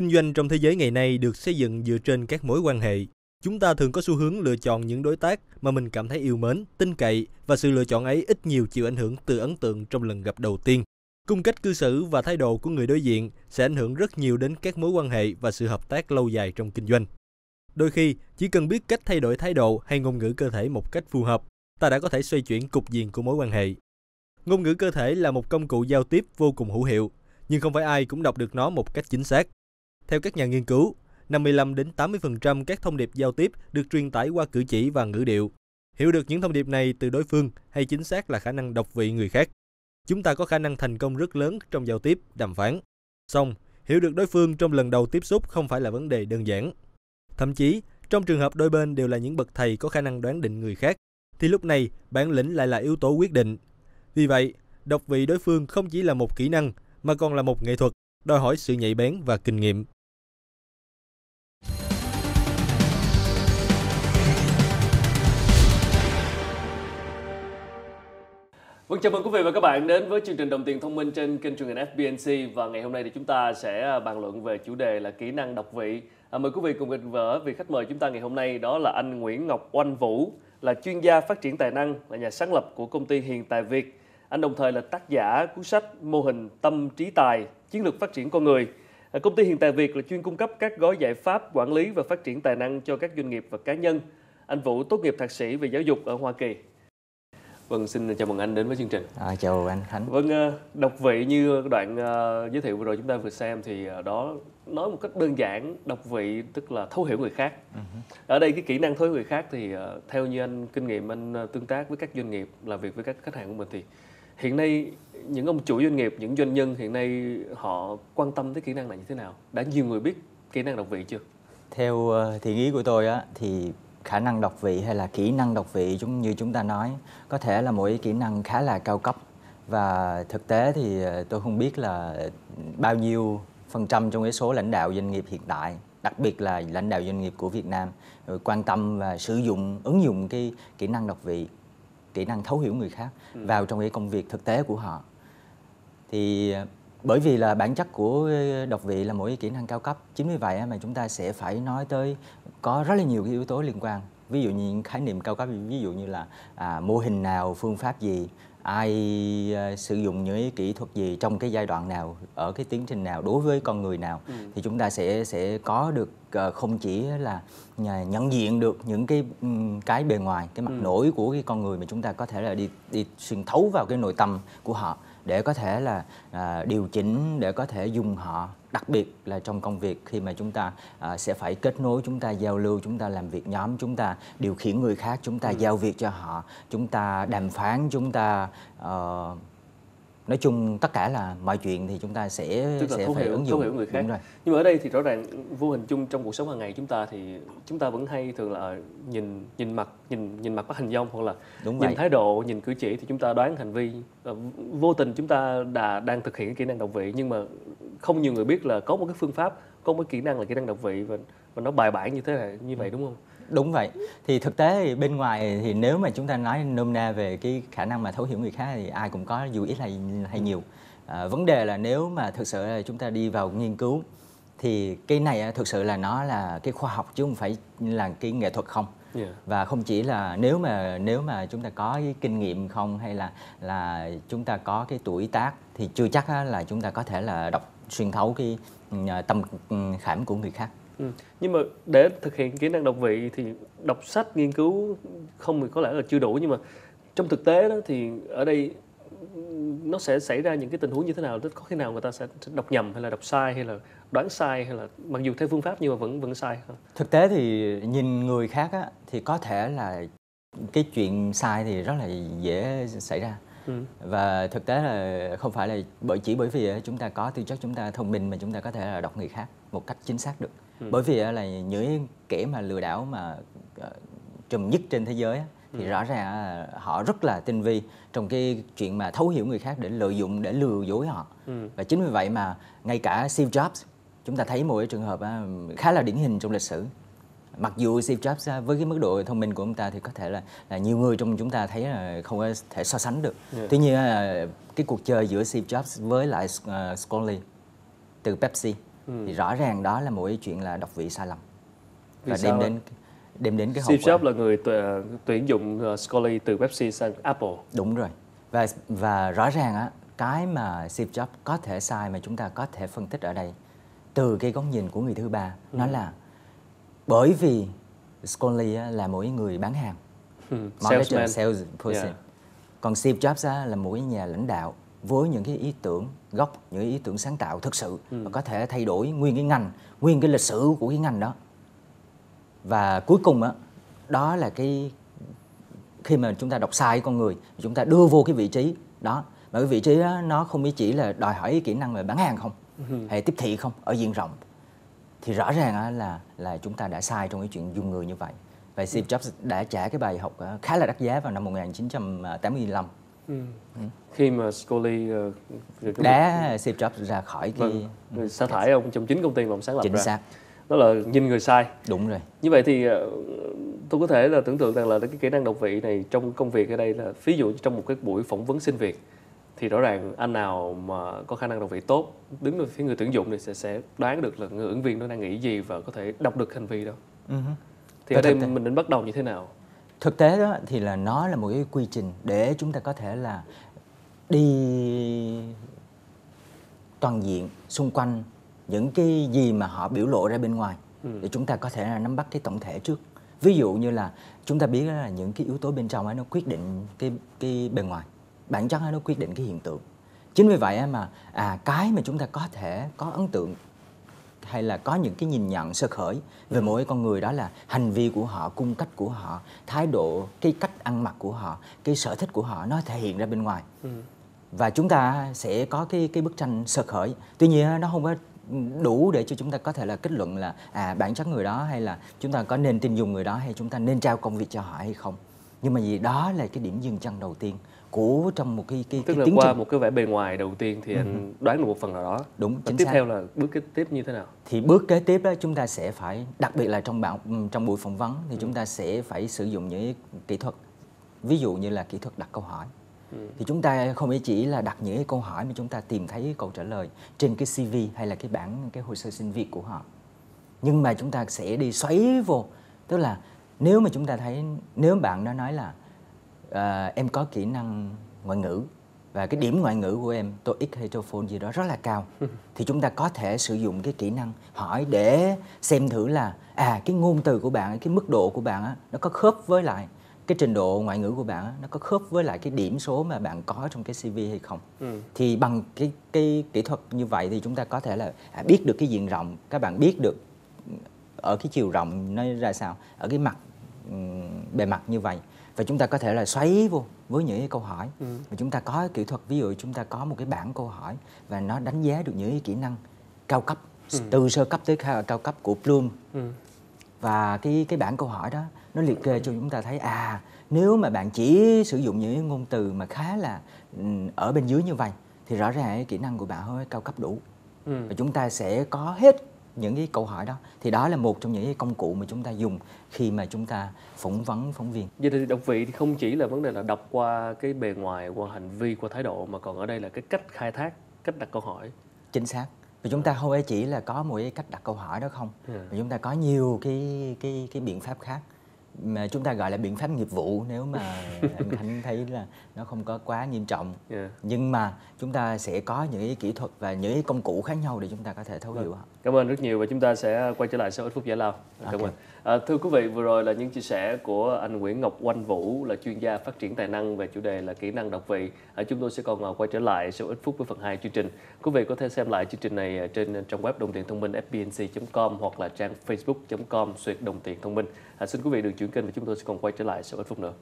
Kinh doanh trong thế giới ngày nay được xây dựng dựa trên các mối quan hệ. Chúng ta thường có xu hướng lựa chọn những đối tác mà mình cảm thấy yêu mến, tin cậy và sự lựa chọn ấy ít nhiều chịu ảnh hưởng từ ấn tượng trong lần gặp đầu tiên. Cung cách cư xử và thái độ của người đối diện sẽ ảnh hưởng rất nhiều đến các mối quan hệ và sự hợp tác lâu dài trong kinh doanh. Đôi khi, chỉ cần biết cách thay đổi thái độ hay ngôn ngữ cơ thể một cách phù hợp, ta đã có thể xoay chuyển cục diện của mối quan hệ. Ngôn ngữ cơ thể là một công cụ giao tiếp vô cùng hữu hiệu, nhưng không phải ai cũng đọc được nó một cách chính xác. Theo các nhà nghiên cứu, 55 đến 80% các thông điệp giao tiếp được truyền tải qua cử chỉ và ngữ điệu. Hiểu được những thông điệp này từ đối phương hay chính xác là khả năng đọc vị người khác. Chúng ta có khả năng thành công rất lớn trong giao tiếp, đàm phán. Song, hiểu được đối phương trong lần đầu tiếp xúc không phải là vấn đề đơn giản. Thậm chí, trong trường hợp đôi bên đều là những bậc thầy có khả năng đoán định người khác, thì lúc này bản lĩnh lại là yếu tố quyết định. Vì vậy, đọc vị đối phương không chỉ là một kỹ năng mà còn là một nghệ thuật, đòi hỏi sự nhạy bén và kinh nghiệm. Vâng, chào mừng quý vị và các bạn đến với chương trình Đồng tiền thông minh trên kênh truyền hình FBNC và ngày hôm nay thì chúng ta sẽ à, bàn luận về chủ đề là kỹ năng đọc vị. À, mời quý vị cùng gặp gỡ vị khách mời chúng ta ngày hôm nay đó là anh Nguyễn Ngọc Oanh Vũ, là chuyên gia phát triển tài năng, là nhà sáng lập của công ty Hiền Tài Việt. Anh đồng thời là tác giả cuốn sách Mô hình tâm trí tài, chiến lược phát triển con người. À, công ty Hiền Tài Việt là chuyên cung cấp các gói giải pháp quản lý và phát triển tài năng cho các doanh nghiệp và cá nhân. Anh Vũ tốt nghiệp thạc sĩ về giáo dục ở Hoa Kỳ Vâng, xin chào mừng anh đến với chương trình. À, chào anh Khánh. Vâng, ờ, độc vị như đoạn ờ, giới thiệu vừa rồi chúng ta vừa xem thì ờ, đó nói một cách đơn giản, độc vị tức là thấu hiểu người khác. Uh-huh. Ở đây cái kỹ năng thấu hiểu người khác thì theo như anh kinh nghiệm anh tương tác với các doanh nghiệp, làm việc với các khách hàng của mình thì hiện nay những ông chủ doanh nghiệp, những doanh nhân hiện nay họ quan tâm tới kỹ năng này như thế nào? Đã nhiều người biết kỹ năng độc vị chưa? Theo thiện ý của tôi á thì khả năng đọc vị hay là kỹ năng đọc vị giống như chúng ta nói có thể là mỗi kỹ năng khá là cao cấp và thực tế thì ờ, tôi không biết là bao nhiêu phần trăm trong cái số lãnh đạo doanh nghiệp hiện tại đặc biệt là lãnh đạo doanh nghiệp của Việt Nam ừ, quan tâm và sử dụng ứng dụng cái kỹ năng đọc vị kỹ năng thấu hiểu người khác ừ. vào trong cái công việc thực tế của họ thì ờ, bởi vì là bản chất của ờ, độc vị là mỗi kỹ năng cao cấp chính vì vậy mà chúng ta sẽ phải nói tới có rất là nhiều cái yếu tố liên quan ví dụ như khái niệm cao cấp ví dụ như là à, mô hình nào phương pháp gì ai uh, sử dụng những kỹ thuật gì trong cái giai đoạn nào ở cái tiến trình nào đối với con người nào ừ. thì chúng ta sẽ sẽ có được uh, không chỉ là nhận diện được những cái cái bề ngoài cái mặt ừ. nổi của cái con người mà chúng ta có thể là đi đi xuyên thấu vào cái nội tâm của họ để có thể là à, điều chỉnh để có thể dùng họ đặc biệt là trong công việc khi mà chúng ta à, sẽ phải kết nối chúng ta giao lưu chúng ta làm việc nhóm chúng ta điều khiển người khác chúng ta ừ. giao việc cho họ chúng ta đàm phán chúng ta uh, nói chung tất cả là mọi chuyện thì chúng ta sẽ Tức là sẽ thấu phải hiểu, ứng dụng hiểu người khác. Đúng rồi. Nhưng mà ở đây thì rõ ràng vô hình chung trong cuộc sống hàng ngày chúng ta thì chúng ta vẫn hay thường là nhìn nhìn mặt nhìn nhìn mặt bắt hình dong hoặc là Đúng nhìn vậy. thái độ, nhìn cử chỉ thì chúng ta đoán hành vi. Ờ, vô tình chúng ta đã đang thực hiện cái kỹ năng độc vị nhưng mà không nhiều người biết là có một cái phương pháp, có một cái kỹ năng là kỹ năng độc vị và và nó bài bản như thế này như vậy ừ. đúng không? đúng vậy thì thực tế thì bên ngoài thì nếu mà chúng ta nói nôm na về cái khả năng mà thấu hiểu người khác thì ai cũng có dù ít hay hay nhiều à, vấn đề là nếu mà thực sự là chúng ta đi vào nghiên cứu thì cái này thực sự là nó là cái khoa học chứ không phải là cái nghệ thuật không và không chỉ là nếu mà nếu mà chúng ta có cái kinh nghiệm không hay là là chúng ta có cái tuổi tác thì chưa chắc là chúng ta có thể là đọc xuyên thấu cái tâm ừ, khảm của người khác Ừ. nhưng mà để thực hiện kỹ năng đọc vị thì đọc sách nghiên cứu không thì có lẽ là chưa đủ nhưng mà trong thực tế đó thì ở đây nó sẽ xảy ra những cái tình huống như thế nào có khi nào người ta sẽ đọc nhầm hay là đọc sai hay là đoán sai hay là mặc dù theo phương pháp nhưng mà vẫn vẫn sai không? thực tế thì nhìn người khác á, thì có thể là cái chuyện sai thì rất là dễ xảy ra Ừ. và thực tế là không phải là bởi chỉ bởi vì chúng ta có tư chất chúng ta thông minh mà chúng ta có thể là đọc người khác một cách chính xác được ừ. bởi vì là những kẻ mà lừa đảo mà ờ, trùm nhất trên thế giới thì ừ. rõ ràng họ rất là tinh vi trong cái chuyện mà thấu hiểu người khác để lợi dụng để lừa dối họ ừ. và chính vì vậy mà ngay cả Steve Jobs chúng ta thấy một cái trường hợp khá là điển hình trong lịch sử mặc dù Steve Jobs à, với cái mức độ thông minh của ông ta thì có thể là, là nhiều người trong chúng ta thấy là không có thể so sánh được yeah. Dạ. tuy nhiên là cái cuộc chơi giữa Steve Jobs với lại uh, Scully từ Pepsi ừ. thì rõ ràng đó là một cái chuyện là độc vị sai lầm Vì và sao? đem đến đem đến cái hậu Steve Jobs là người à, tuyển dụng Scully từ Pepsi sang Apple đúng rồi và và rõ ràng á cái mà Steve Jobs có thể sai mà chúng ta có thể phân tích ở đây từ cái góc nhìn của người thứ ba ừ. nó là bởi vì Scully là mỗi người bán hàng hmm. marketing sales person yeah. còn Steve Jobs là mỗi nhà lãnh đạo với những cái ý tưởng gốc những ý tưởng sáng tạo thực sự hmm. và có thể thay đổi nguyên cái ngành nguyên cái lịch sử của cái ngành đó và cuối cùng đó, đó là cái khi mà chúng ta đọc sai con người chúng ta đưa vô cái vị trí đó mà cái vị trí đó nó không chỉ là đòi hỏi kỹ năng về bán hàng không hmm. hay tiếp thị không ở diện rộng thì rõ ràng là là chúng ta đã sai trong cái chuyện dùng người như vậy và Steve ừ. Jobs đã trả cái bài học ờ, khá là đắt giá vào năm 1985 Ừ. ừ. khi mà Scully uh, ờ, đá Steve Jobs ra khỏi vâng. cái ừ. sa thải ông trong chính công ty mà ông sáng lập chính ra. xác đó là nhìn người sai đúng rồi như vậy thì ờ, tôi có thể là tưởng tượng rằng là cái kỹ năng độc vị này trong công việc ở đây là ví dụ trong một cái buổi phỏng vấn xin việc thì rõ ràng anh nào mà có khả năng đọc vị tốt đứng từ phía người tuyển dụng thì sẽ sẽ đoán được là người ứng viên nó đang nghĩ gì và có thể đọc được hành vi đâu. uh-huh. Ừ thì ở đây tế. mình nên bắt đầu như thế nào thực tế đó thì là nó là một cái quy trình để chúng ta có thể là đi toàn diện xung quanh những cái gì mà họ biểu lộ ra bên ngoài ừ. để chúng ta có thể là nắm bắt cái tổng thể trước ví dụ như là chúng ta biết là những cái yếu tố bên trong ấy nó quyết định cái cái bề ngoài bản chất nó quyết định cái hiện tượng chính vì vậy mà à cái mà chúng ta có thể có ấn tượng hay là có những cái nhìn nhận sơ khởi về ừ. mỗi con người đó là hành vi của họ cung cách của họ thái độ cái cách ăn mặc của họ cái sở thích của họ nó thể hiện ra bên ngoài ừ. và chúng ta sẽ có cái cái bức tranh sơ khởi tuy nhiên nó không có đủ để cho chúng ta có thể là kết luận là à bản chất người đó hay là chúng ta có nên tin dùng người đó hay chúng ta nên trao công việc cho họ hay không nhưng mà gì đó là cái điểm dừng chân đầu tiên của trong một cái cái, tức cái là qua trình. một cái vẻ bề ngoài đầu tiên thì ừ. anh đoán được một phần nào đó đúng chính tiếp xác. theo là bước kế tiếp như thế nào thì bước kế tiếp đó chúng ta sẽ phải đặc biệt là trong bạn trong buổi phỏng vấn thì ừ. chúng ta sẽ phải sử dụng những kỹ thuật ví dụ như là kỹ thuật đặt câu hỏi ừ. thì chúng ta không chỉ là đặt những cái câu hỏi mà chúng ta tìm thấy câu trả lời trên cái CV hay là cái bản cái hồ sơ xin việc của họ nhưng mà chúng ta sẽ đi xoáy vô tức là nếu mà chúng ta thấy nếu bạn nó nói là à, em có kỹ năng ngoại ngữ và cái điểm ngoại ngữ của em tôi ít hay TOEFL gì đó rất là cao thì chúng ta có thể sử dụng cái kỹ năng hỏi để xem thử là à cái ngôn từ của bạn cái mức độ của bạn nó có khớp với lại cái trình độ ngoại ngữ của bạn nó có khớp với lại cái điểm số mà bạn có trong cái CV hay không ừ. thì bằng cái cái kỹ thuật như vậy thì chúng ta có thể là à, biết được cái diện rộng các bạn biết được ở cái chiều rộng nó ra sao ở cái mặt bề mặt như vậy và chúng ta có thể là xoáy vô với những cái câu hỏi ừ. và chúng ta có kỹ thuật ví dụ chúng ta có một cái bảng câu hỏi và nó đánh giá được những kỹ năng cao cấp ừ. từ sơ cấp tới cao cấp của Bloom ừ. và cái cái bảng câu hỏi đó nó liệt kê cho chúng ta thấy à nếu mà bạn chỉ sử dụng những ngôn từ mà khá là ừ, ở bên dưới như vậy thì rõ ràng kỹ năng của bạn hơi cao cấp đủ ừ. và chúng ta sẽ có hết những cái câu hỏi đó thì đó là một trong những cái công cụ mà chúng ta dùng khi mà chúng ta phỏng vấn phóng viên vậy thì đọc vị thì không chỉ là vấn đề là đọc qua cái bề ngoài qua hành vi qua thái độ mà còn ở đây là cái cách khai thác cách đặt câu hỏi chính xác và chúng ta không chỉ là có một cái cách đặt câu hỏi đó không ừ. mà chúng ta có nhiều cái cái cái biện pháp khác mà chúng ta gọi là biện pháp nghiệp vụ nếu mà anh Khánh thấy là nó không có quá nghiêm trọng yeah. Dạ. nhưng mà chúng ta sẽ có những cái kỹ thuật và những cái công cụ khác nhau để chúng ta có thể thấu hiểu dạ. Cảm ơn rất nhiều và chúng ta sẽ quay trở lại sau ít phút giải lao. Cảm okay. ơn. À, thưa quý vị, vừa rồi là những chia sẻ của anh Nguyễn Ngọc Oanh Vũ là chuyên gia phát triển tài năng về chủ đề là kỹ năng đọc vị. À, chúng tôi sẽ còn à, quay trở lại sau ít phút với phần 2 chương trình. Quý vị có thể xem lại chương trình này à, trên à, trang web đồng tiền thông minh fbnc.com hoặc là trang facebook.com xuyệt đồng tiền thông minh. À, xin quý vị đừng chuyển kênh và chúng tôi sẽ còn quay trở lại sau ít phút nữa.